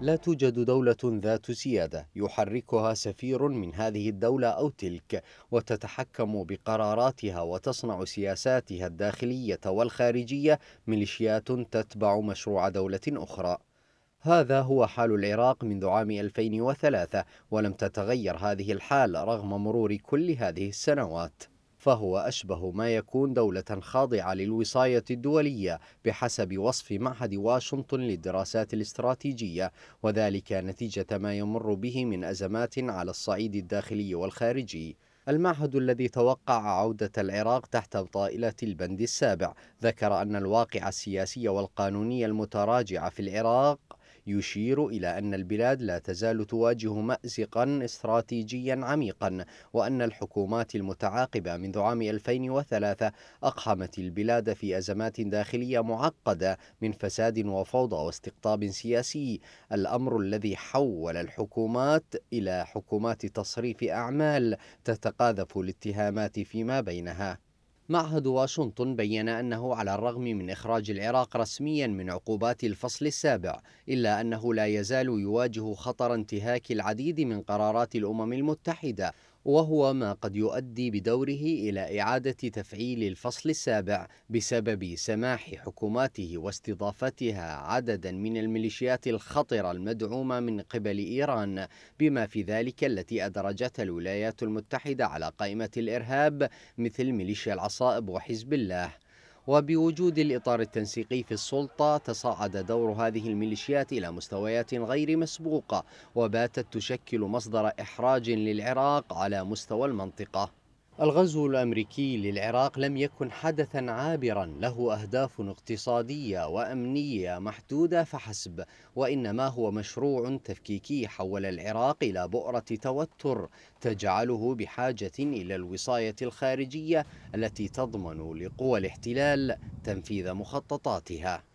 لا توجد دولة ذات سيادة يحركها سفير من هذه الدولة أو تلك وتتحكم بقراراتها وتصنع سياساتها الداخلية والخارجية ميليشيات تتبع مشروع دولة أخرى هذا هو حال العراق منذ عام 2003 ولم تتغير هذه الحال رغم مرور كل هذه السنوات فهو أشبه ما يكون دولة خاضعة للوصاية الدولية بحسب وصف معهد واشنطن للدراسات الاستراتيجية وذلك نتيجة ما يمر به من أزمات على الصعيد الداخلي والخارجي المعهد الذي توقع عودة العراق تحت طائلة البند السابع ذكر أن الواقع السياسي والقانوني المتراجع في العراق يشير إلى أن البلاد لا تزال تواجه مأزقا استراتيجيا عميقا وأن الحكومات المتعاقبة منذ عام 2003 أقحمت البلاد في أزمات داخلية معقدة من فساد وفوضى واستقطاب سياسي الأمر الذي حول الحكومات إلى حكومات تصريف أعمال تتقاذف الاتهامات فيما بينها معهد واشنطن بين أنه على الرغم من إخراج العراق رسميا من عقوبات الفصل السابع إلا أنه لا يزال يواجه خطر انتهاك العديد من قرارات الأمم المتحدة وهو ما قد يؤدي بدوره إلى إعادة تفعيل الفصل السابع بسبب سماح حكوماته واستضافتها عددا من الميليشيات الخطرة المدعومة من قبل إيران بما في ذلك التي أدرجتها الولايات المتحدة على قائمة الإرهاب مثل ميليشيا العصائب وحزب الله وبوجود الإطار التنسيقي في السلطة تصاعد دور هذه الميليشيات إلى مستويات غير مسبوقة وباتت تشكل مصدر إحراج للعراق على مستوى المنطقة الغزو الامريكي للعراق لم يكن حدثا عابرا له اهداف اقتصاديه وامنيه محدوده فحسب وانما هو مشروع تفكيكي حول العراق الى بؤره توتر تجعله بحاجه الى الوصايه الخارجيه التي تضمن لقوى الاحتلال تنفيذ مخططاتها